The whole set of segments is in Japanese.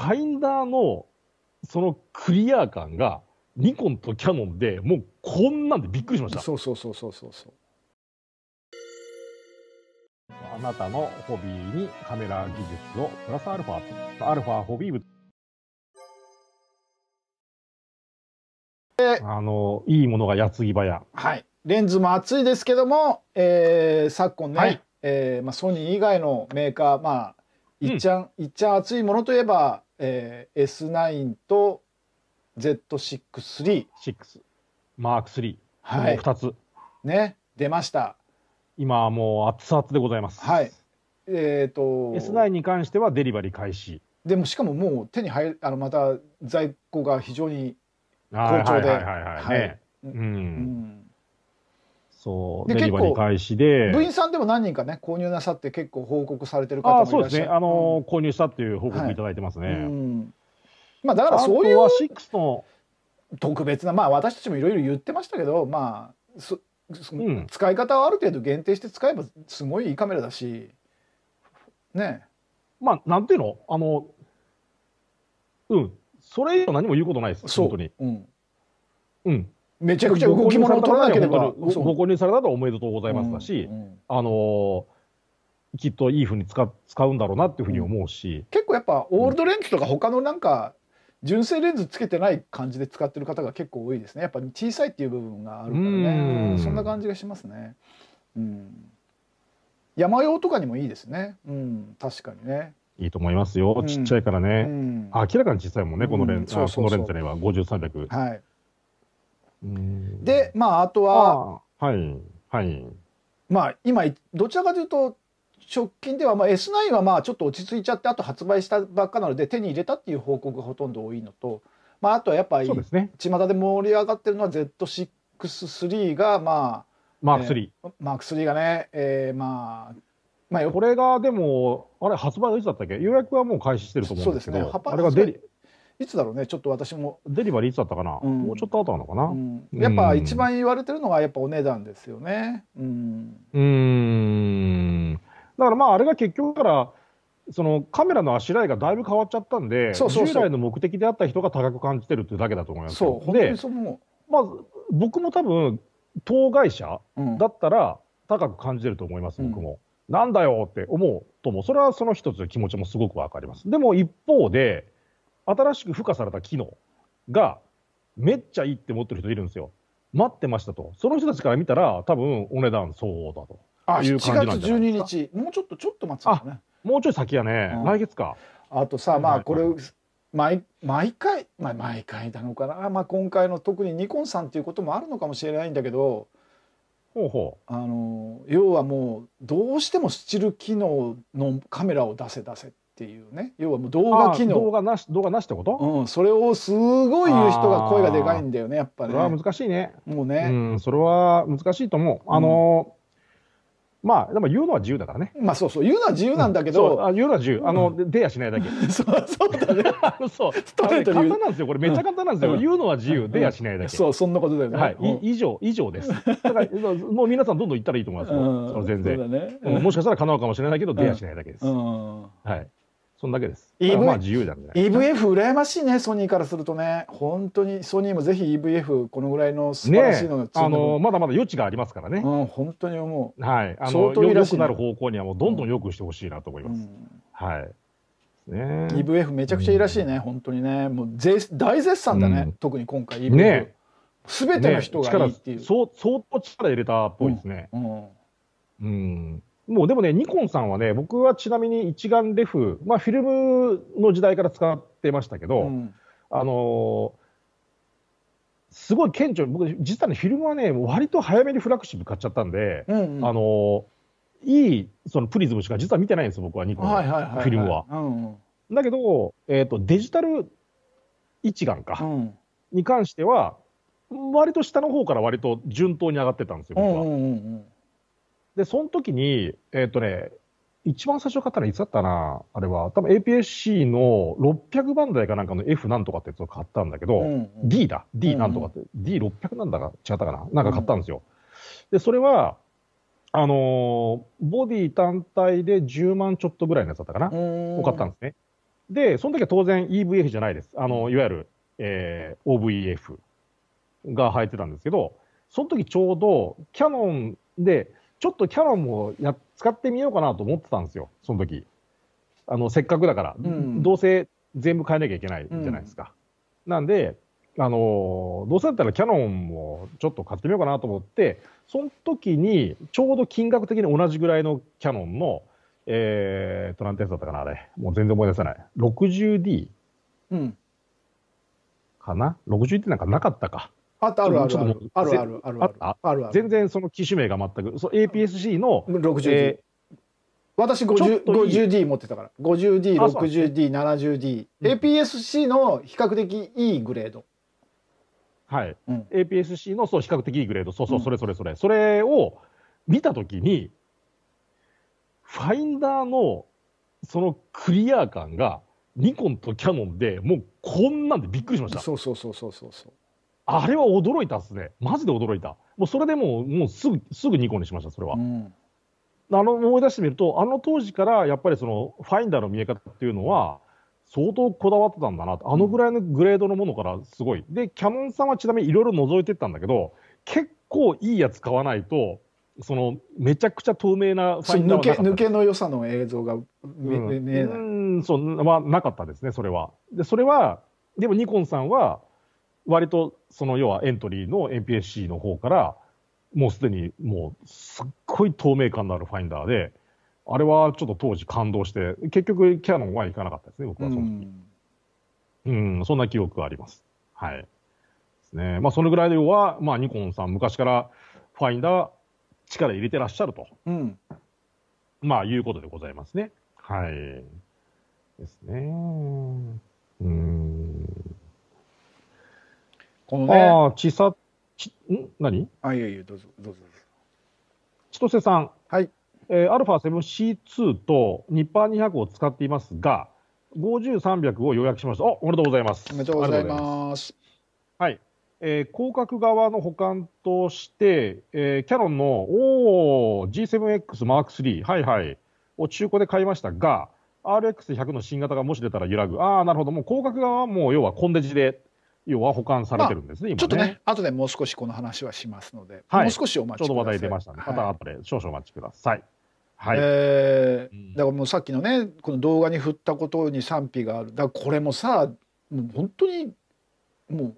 ファインダーのそのクリア感がニコンとキヤノンでもうこんなんでびっくりしましたそうそうそうそうそうそうあなたのホビーにカメラ技術をプラスアルファアルファホビー部あのいいものが矢継ぎ早はいレンズも熱いですけども、えー、昨今ね、はい、えー、まあ、ソニー以外のメーカーまあいっちゃ、うん、いっちゃん熱いものといえばえー、S9 と Z63。6マーク3。はい。2つ。ね、出ました。今もう熱々でございます。はい。えっ、ー、と。S9 に関してはデリバリー開始。でもしかももう手に入あのまた在庫が非常に好調で。はいはいはいはい、はい、ね、はい。うん。うんそう、デリバリー開始で。部員さんでも何人かね、購入なさって結構報告されてる方もいらっしゃる。そうですね。あの、購入したっていう報告いただいてますね。はい、まあ、だからそういう。6の特別な、まあ私たちもいろいろ言ってましたけど、まあ、そ使い方はある程度限定して使えばすごいいいカメラだし、ねまあ、なんていうのあの、うん、それ以上何も言うことないです、本当に。うん。うん。めちゃくちゃ動き物を取らなければご購入されたらおめでとうございますだし、うんうん、あのきっといいふうに使使うんだろうなっていうふうに思うし、結構やっぱオールドレンズとか他のなんか純正レンズつけてない感じで使ってる方が結構多いですねやっぱ小さいっていう部分があるからねそんな感じがしますね、うん、山用とかにもいいですね、うん、確かにねいいと思いますよ、ちっちゃいからね、うん、明らかに小さいもんねこのレンズ、うん、そうそうそうこのレンズねは5 3 0 0はいで、まあ、あとは、はい、はい。まあ、今、どちらかというと、直近では、まあ、S9 はまあちょっと落ち着いちゃってあと発売したばっかなので手に入れたっていう報告がほとんど多いのと、まあ、あとはやっぱり、巷で盛り上がってるのは Z63 がまあマーク3、えー、マーク3がね、えー、まあまあ、これがでも、あれ、発売いつだったっけ予約はもう開始してると思うんですけど、そうですね、あれがいつだろうねちょっと私もデリバリーいつだったかな、うん、もうちょっと後なのかな、うん、やっぱ一番言われてるのがやっぱお値段ですよねうんだからまああれが結局からそのカメラのあしらいがだいぶ変わっちゃったんで従来の目的であった人が高く感じてるっていうだけだと思いますそうでまあ僕も多分当該社だったら高く感じてると思います、うん、僕も。なんだよって思うともそれはその一つ気持ちもすごくわかります。でも一方で新しく付加された機能がめっちゃいいって持ってる人いるんですよ。待ってましたと。その人たちから見たら、多分お値段相応だと。あ、いう感じ7月12日、もうちょっとちょっと待つんだね。もうちょい先やね、うん、来月か。あとさ、まあこれ、毎毎回、まあ、毎回なのかな、まあ、今回の特にニコンさんっていうこともあるのかもしれないんだけどほうほうあの要はもうどうしてもスチル機能のカメラを出せ出せってっていうね要はもう動画機能動画なし動画なしってこと、うん、それをすごい言う人が声がでかいんだよねやっぱねそれは難しいねもうね、うん、それは難しいと思うあの、うん、まあでも言うのは自由だからねまあそうそう言うのは自由なんだけど、うん、あ言うのは自由あの、出やしないだけ そうそうだね そうストレートに、ね、簡単なんですよこれめっちゃ簡単なんですよ、言うのは自由、出やしないだけそうそんなことだよねはい、以上以上ですだから もう皆さんどんどん言ったらいいと思います、うん、その全然、ん、もしかしたら叶うかもしれないけど、出やしないだけです、はいそんだけです。EV、まあ自由だね。EVF 羨ましいね、ソニーからするとね。本当にソニーもぜひ EVF このぐらいの素晴らしいの、ね、あのまだまだ余地がありますからね。うん、本当に思う。はい。あの相当良くなる方向にはもうどんどん良くしてほしいなと思います。うん、はい。ね、EVF めちゃくちゃいいらしいね、うん、本当にね、もうぜ大絶賛だね、うん、特に今回 EVF、ね、べての人がいいっていう、ね、相当力入れたっぽいですね。うん、うんもうでもね、ニコンさんはね、僕はちなみに一眼レフ、まあ、フィルムの時代から使ってましたけど、うん、あのー、すごい顕著僕、実はね、フィルムはね、割と早めにフラッグシップ買っちゃったんで、うんうん、あのー、いいそのプリズムしか実は見てないんです僕はニコンの、フィルムは。だけど、えーと、デジタル一眼か、うん、に関しては、割と下の方から割と順当に上がってたんですよ、僕は。で、その時に、えー、っ、とね、一番最初買ったのはいつだったなあれは。多分 APS-C の600番台かなんかの F なんとかってやつを買ったんだけど、うんうん、D だ。D なんとかって。うんうん、D600 なんだか違ったかななんか買ったんですよ。うん、で、それは、あのー、ボディ単体で10万ちょっとぐらいのやつだったかなを買ったんですね。で、その時は当然 EVF じゃないです。あの、いわゆる、えー、OVF が入ってたんですけど、その時ちょうどキャノンで、ちょっとキャノンもや使ってみようかなと思ってたんですよ、その時あのせっかくだから、うん、どうせ全部変えなきゃいけないじゃないですか。うん、なんであのどうせだったらキャノンもちょっと買ってみようかなと思ってその時にちょうど金額的に同じぐらいのキャノンのえー、と何てやつだったかなあれもう全然思い出せない 60D、うん、かな 60D なんかなかったかあるあるあるあるあるあるある全然その機種名が全くそう APS-C の 60D、えー、私 50, 50D 持ってたから 50D、60D、70D、APS-C の比較的いいグレードはい、うん、APS-C のそう比較的いいグレードそうそう、それそれそれそれを見たときにファインダーのそのクリア感がニコンとキヤノンでもうこんなんでびっくりしましたそうそうそうそうそうそうあれは驚いたっすね。マジで驚いた。もうそれでもう、もうすぐ、すぐニコンにしました、それは。うん、あの、思い出してみると、あの当時からやっぱりその、ファインダーの見え方っていうのは、相当こだわってたんだなあのぐらいのグレードのものからすごい。で、キャノンさんはちなみにいろいろ覗いてったんだけど、結構いいやつ買わないと、そのめちゃくちゃ透明なファインダー抜け抜けの良さの映像が見,、うん、見えない。うん、そう、まあ、なかったですね、それは。で、それは、でもニコンさんは、割と、その要はエントリーの NPSC の方から、もうすでにもうすっごい透明感のあるファインダーで、あれはちょっと当時感動して、結局キャノンは行かなかったですね、僕はその時。うん、うんそんな記憶があります。はい。ですね。まあ、そのぐらいでは、まあ、ニコンさん、昔からファインダー力入れてらっしゃると。うん。まあ、いうことでございますね。はい。ですね。うん。このね。ああ、ちさ、ち、ん何あ、いえいや、どうぞ、どうぞ。千歳さん。はい。えー、α7C2 とニッパー200を使っていますが、50、300を予約しました。お、おめでとうございます。おめでとうございます。はい。えー、広角側の保管として、えー、キャノンの、おー、G7X Mark III、はいはい、を中古で買いましたが、RX100 の新型がもし出たら揺らぐ。ああ、なるほど。もう広角側はもう要はコンデジで要は保管されてるんですね、まあ、ちょっとね、後でもう少しこの話はしますので、はい、もう少しお待ちください。ちょうど話題出ましたの、ね、で、また後で少々お待ちください。はい、えー、だからもうさっきのね、この動画に振ったことに賛否がある、だからこれもさ、もう本当にも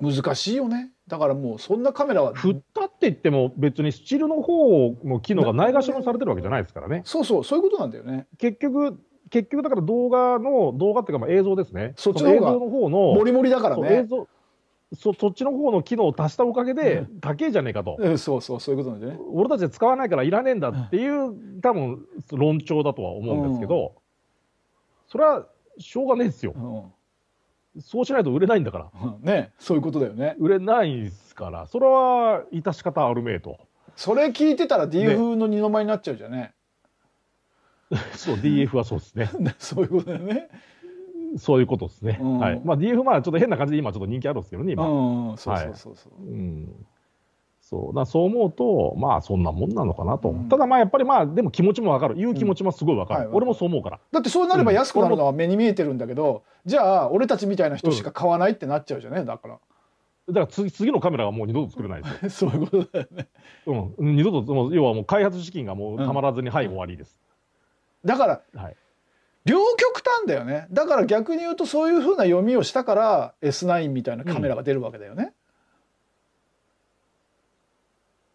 う難しいよね。だからもうそんなカメラは振ったって言っても別にスチールの方の機能がないがしろにされてるわけじゃないですからね。そうそうそういうことなんだよね。結局結局だから動画の動画っていうかまあ映像ですねそっちのの方のモリモリだからねそそっちの方の機能を足したおかげで、高えじゃねえかと、うん、そうそうそういうことなんでね俺たちは使わないからいらねえんだっていう、多分論調だとは思うんですけど、うん、それはしょうがねえですよ、うん、そうしないと売れないんだから、ねそういうことだよね売れないですからそれは致し方あるめえとそれ聞いてたら D 風の二の舞になっちゃうじゃねね そう、DF はそうですね。そういうことだよね。そういうことですね。うん、はい。まあ DF まあちょっと変な感じで今ちょっと人気あるんですけどね、今。うん、そうそうそうう。はい、うん。そうだそう思うとまあそんなもんなのかなと、うん、ただまあやっぱりまあでも気持ちもわかる言う気持ちもすごいわかる、うんはい、俺もそう思うからだってそうなれば安くなるのは目に見えてるんだけど、うん、じゃあ俺たちみたいな人しか買わないってなっちゃうじゃねだからだから次次のカメラはもう二度と作れないです そういうことだよねうん二度ともう要はもう開発資金がもうたまらずに、はい終わりですだから、はい、両極端だよねだから逆に言うとそういうふうな読みをしたから S9 みたいなカメラが出るわけだよね。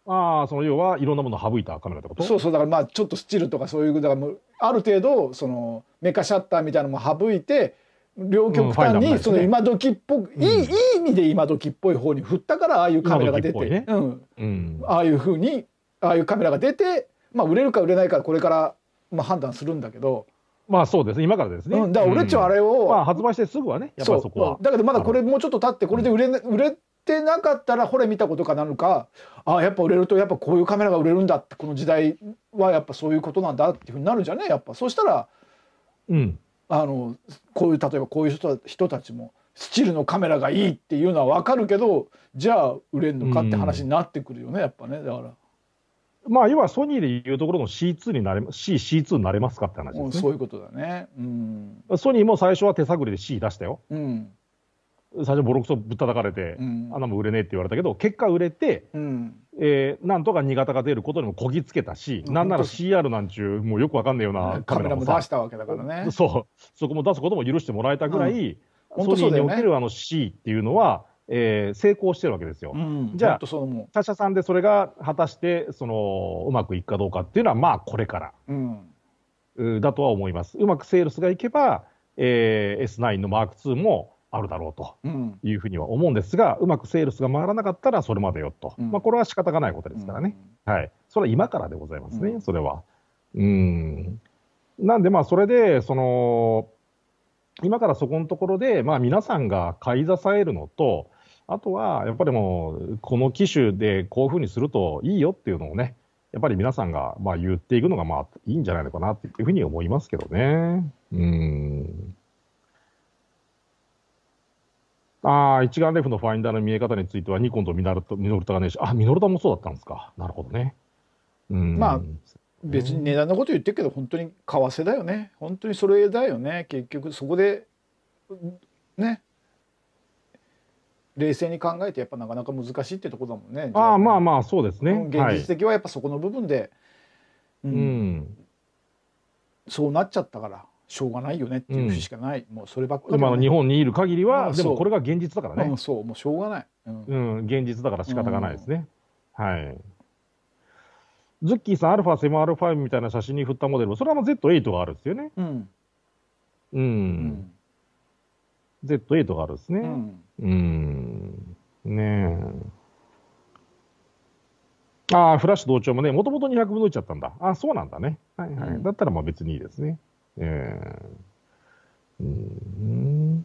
うん、ああその要はいろんなものを省いたカメラってことそうそうだからまあちょっとスチルとかそういうだからもうある程度そのメカシャッターみたいなのも省いて両極端にその今時っぽく、いいいい意味で今時っぽい方に振ったからああいうカメラが出て、うん、うん、ああいうふうにああいうカメラが出てまあ売れるか売れないかこれからまあ、判断するんだけど。まあそうです、ね、今からですね、うん、だから俺っちはあれを、うん、まあ、発売してすぐはねやっぱそこはだけどまだこれもうちょっと経ってこれで売れ,、売れてなかったらほれ見たことかなのかあやっぱ売れるとやっぱこういうカメラが売れるんだってこの時代はやっぱそういうことなんだっていうふうになるんじゃねやっぱそしたら、うん、あのこういう例えばこういう人人たちもスチールのカメラがいいっていうのは分かるけどじゃあ売れんのかって話になってくるよね、やっぱねだから。まあ、要はソニーでいうところの C2 になれ、C、C2 になれますかって話ですね。そういうことだね。うん、ソニーも最初は手探りで C 出したよ。うん、最初ボロクソぶったたかれて、うん、穴も売れねえって言われたけど、結果売れて、うん、えー、なんとか新潟が出ることにもこぎつけたし、うん、なんなら CR なんちゅう、もうよくわかんないようなカメラも出したわけだからね。そう。そこも出すことも許してもらえたぐらい、ソニーにおけるあの C っていうのは、えー、成功してるわけですよ。うん、じゃあ、他社さんでそれが果たしてそのうまくいくかどうかっていうのは、まあ、これから、うん、うだとは思います。うまくセールスがいけば、えー、S9 の M2 もあるだろうというふうには思うんですが、うん、うまくセールスが回らなかったらそれまでよと、うん、まあ、これは仕方がないことですからね、うん、はい、それは今からでございますね、それは。うんなんで、まあそれでその今からそこのところで、まあ、皆さんが買い支えるのと、あとは、やっぱりもう、この機種でこういうふうにするといいよっていうのをね、やっぱり皆さんがまあ言っていくのがまあいいんじゃないのかなっていうふうに思いますけどね。うん。ああ、一眼レフのファインダーの見え方については、ニコンとミナルタミノルタがねえし、あ、ミノルタもそうだったんですか。なるほどね。うん。まあ、別に値段のこと言ってるけど、本当に為替だよね。本当にそれだよね。結局、そこで、ね、冷静に考えてやっぱなかなか難しいってとこだもんね。ああまあまあそうですね。現実的はやっぱそこの部分で、はい、うん、うん、そうなっちゃったからしょうがないよねっていうしかない、うん、もうそればっかり、ね、今の日本にいる限りは、でもこれが現実だからね。そうもうしょうがない、うん。現実だから仕方がないですね。はい。ズッキーさん、アルファ、セムアルファみたいな写真に振ったモデル、それはもう Z8 があるんですよね。うん。うん。Z8 があるんですね。うん。うんねえ。ああ、フラッシュ同調もね、もともと200分の1だったんだ。ああ、そうなんだね。はいはい。うん、だったらまあ別にいいですね。ええー、うん。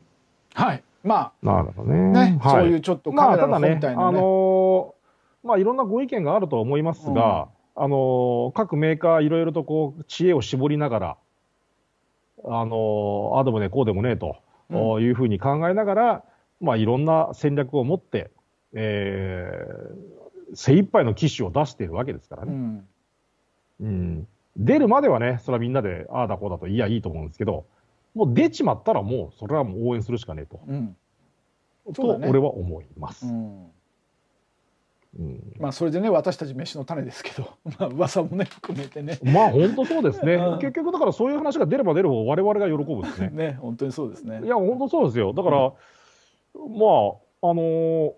はい。まあ、なるほどね。ね、はい、そういうちょっとカメラの本体のね。まあ、ただね、あのー、まあいろんなご意見があるとは思いますが、うん、あのー、各メーカーいろいろとこう、知恵を絞りながら、あのー、ああでもね、こうでもねえと。いうふうに考えながら、まあ、いろんな戦略を持って、えー、精一杯の機種を出しているわけですからね。うんうん、出るまではね、それはみんなで、ああだこうだと、いや、いいと思うんですけど、もう出ちまったら、もうそれはもう応援するしかねえと、うんね、と俺は思います。うんうん、まあそれでね私たち飯の種ですけど、まあ噂もね含めてね。まあ本当そうですね、うん、結局だからそういう話が出れば出るほど我々が喜ぶですね。ね本当にそうですね。いや本当そうですよだから、うん、まああのー、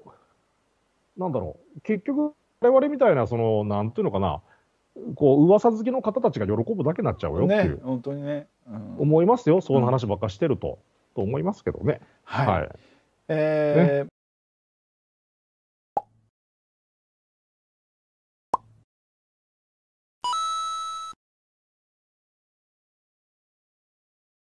なんだろう結局我々みたいなそのなんていうのかなこう噂好きの方たちが喜ぶだけになっちゃうよっていう、ね、本当にね、思いますよその話ばっかしてると、と思いますけどね。はい、はい、えー、ね